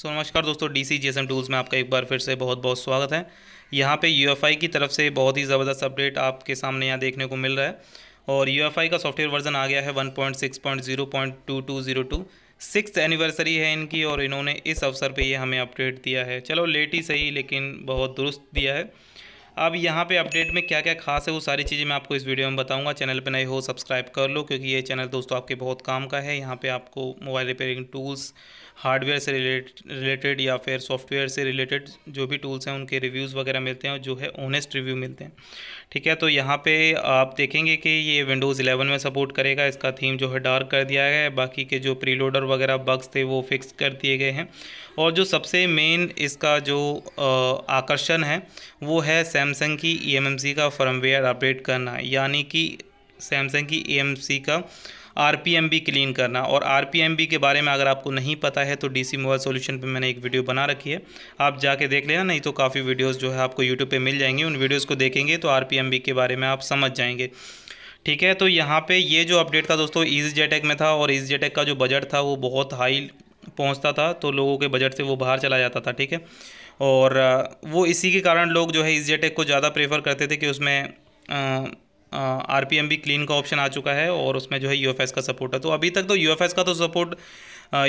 सो so, नमस्कार दोस्तों D C G S M tools में आपका एक बार फिर से बहुत बहुत स्वागत है यहाँ पे यू एफ आई की तरफ से बहुत ही ज़बरदस्त अपडेट आपके सामने यहाँ देखने को मिल रहा है और यू एफ आई का सॉफ्टवेयर वर्जन आ गया है one point six point zero point two two zero two six anniversary है इनकी और इन्होंने इस अवसर पर ये हमें अपडेट दिया है चलो लेट ही सही लेकिन बहुत दुरुस्त दिया है अब यहाँ पे अपडेट में क्या क्या खास है वो सारी चीज़ें मैं आपको इस वीडियो में बताऊँगा चैनल पर नए हो सब्सक्राइब कर लो क्योंकि ये चैनल दोस्तों आपके बहुत काम का है यहाँ पर आपको मोबाइल रिपेयरिंग टूल्स हार्डवेयर से रिलेटेड या फिर सॉफ्टवेयर से रिलेटेड जो भी टूल्स हैं उनके रिव्यूज़ वगैरह मिलते हैं और जो है ऑनेस्ट रिव्यू मिलते हैं ठीक है तो यहाँ पर आप देखेंगे कि ये विंडोज़ इलेवन में सपोर्ट करेगा इसका थीम जो है डार्क कर दिया गया है बाकी के जो प्रीलोडर वगैरह बग्स थे वो फिक्स कर दिए गए हैं और जो सबसे मेन इसका जो आकर्षण है वो है सैमसंग की ई e का फर्मवेयर अपडेट करना यानी कि सैमसंग की ई e का आर पी क्लीन करना और आर पी के बारे में अगर आपको नहीं पता है तो डी सी मोबाइल सोल्यूशन पर मैंने एक वीडियो बना रखी है आप जाके देख लेना नहीं तो काफ़ी वीडियोस जो है आपको यूट्यूब पे मिल जाएंगे उन वीडियोस को देखेंगे तो आर पी के बारे में आप समझ जाएंगे ठीक है तो यहाँ पे ये जो अपडेट था दोस्तों ईजी e जेटेक में था और ईजी जेटेक का जो बजट था वो बहुत हाई पहुँचता था तो लोगों के बजट से वो बाहर चला जाता था ठीक है और वो इसी के कारण लोग जो है इस जेटेक को ज़्यादा प्रेफर करते थे कि उसमें आर पी एम भी क्लीन का ऑप्शन आ चुका है और उसमें जो है यू एफ एस का सपोर्ट है तो अभी तक तो यू एफ एस का तो सपोर्ट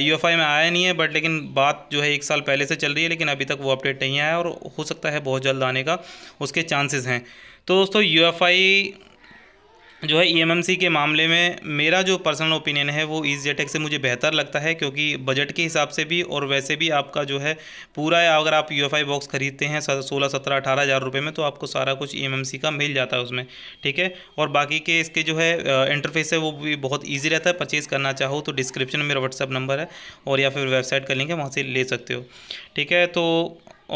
यू एफ आई में आया नहीं है बट लेकिन बात जो है एक साल पहले से चल रही है लेकिन अभी तक वो अपडेट नहीं आया और हो सकता है बहुत जल्द आने का उसके चांसेस हैं तो दोस्तों यू एफ आई जो है ई e के मामले में मेरा जो पर्सनल ओपिनियन है वो ईज e जेटेक से मुझे बेहतर लगता है क्योंकि बजट के हिसाब से भी और वैसे भी आपका जो है पूरा अगर आप यू बॉक्स ख़रीदते हैं सोलह सत्रह अठारह हज़ार रुपये में तो आपको सारा कुछ ई e का मिल जाता है उसमें ठीक है और बाकी के इसके जो है इंटरफेस है वो भी बहुत ईजी रहता है परचेज़ करना चाहो तो डिस्क्रिप्शन में मेरा व्हाट्सअप नंबर है और या फिर वेबसाइट का लिंक है वहाँ से ले सकते हो ठीक है तो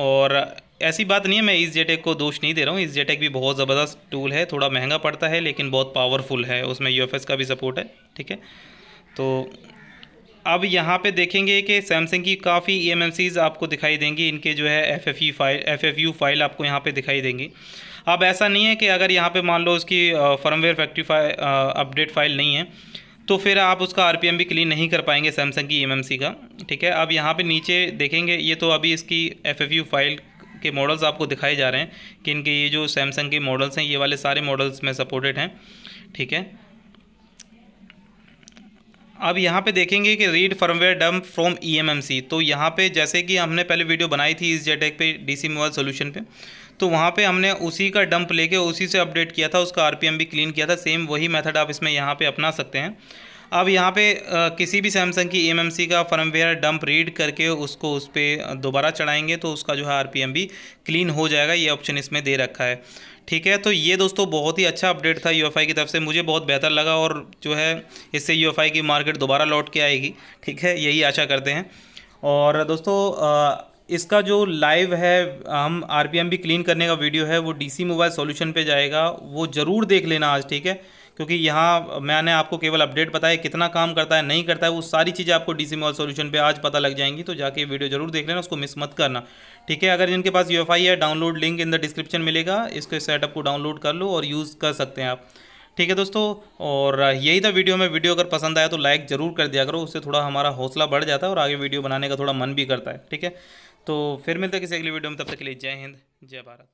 और ऐसी बात नहीं है मैं इस जेटेक को दोष नहीं दे रहा हूँ इस जेटेक भी बहुत ज़बरदस्त टूल है थोड़ा महंगा पड़ता है लेकिन बहुत पावरफुल है उसमें यू का भी सपोर्ट है ठीक है तो अब यहाँ पे देखेंगे कि सैमसंग की काफ़ी ई e आपको दिखाई देंगी इनके जो है F F file F F file आपको यहाँ पर दिखाई देंगी अब ऐसा नहीं है कि अगर यहाँ पर मान लो उसकी firmware factory file update file नहीं है तो फिर आप उसका आर भी क्लीन नहीं कर पाएंगे सैमसंग की ई e का ठीक है अब यहाँ पर नीचे देखेंगे ये तो अभी इसकी एफ फाइल के मॉडल्स आपको दिखाए जा रहे हैं कि इनके ये जो सैमसंग के मॉडल्स हैं ये वाले सारे मॉडल्स में सपोर्टेड हैं ठीक है अब यहाँ पे देखेंगे कि read firmware dump from eMMC तो यहाँ पे जैसे कि हमने पहले वीडियो बनाई थी इस जेटेक पे डीसी मोबाइल सॉल्यूशन पे तो वहाँ पे हमने उसी का डंप लेके उसी से अपडेट किया था उसका आरपीएम भी क्लीन किया था सेम वही मेथड आप इसमें यहाँ पे अपना सकते हैं अब यहाँ पे किसी भी सैमसंग की एम का फर्मवेयर डंप रीड करके उसको उस पर दोबारा चढ़ाएंगे तो उसका जो है आर भी क्लीन हो जाएगा ये ऑप्शन इसमें दे रखा है ठीक है तो ये दोस्तों बहुत ही अच्छा अपडेट था यू की तरफ से मुझे बहुत बेहतर लगा और जो है इससे यू की मार्केट दोबारा लौट के आएगी ठीक है यही आशा करते हैं और दोस्तों इसका जो लाइव है हम आर भी क्लीन करने का वीडियो है वो डी मोबाइल सोल्यूशन पर जाएगा वो ज़रूर देख लेना आज ठीक है क्योंकि यहाँ मैंने आपको केवल अपडेट बताया कितना काम करता है नहीं करता है वो सारी चीज़ें आपको डी सी सॉल्यूशन पर आज पता लग जाएंगी तो जाके वीडियो जरूर देख लेना उसको मिस मत करना ठीक है अगर जिनके पास यू है download link in the description मिलेगा इसके सेटअप को डाउनलोड कर लो और यूज़ कर सकते हैं आप ठीक है दोस्तों और यही था वीडियो में वीडियो अगर पसंद आया तो लाइक ज़रूर कर दिया करो उससे थोड़ा हमारा हौसला बढ़ जाता है और आगे वीडियो बनाने का थोड़ा मन भी करता है ठीक है तो फिर मिलते हैं किसी अगली वीडियो में तब तक के लिए जय हिंद जय भारत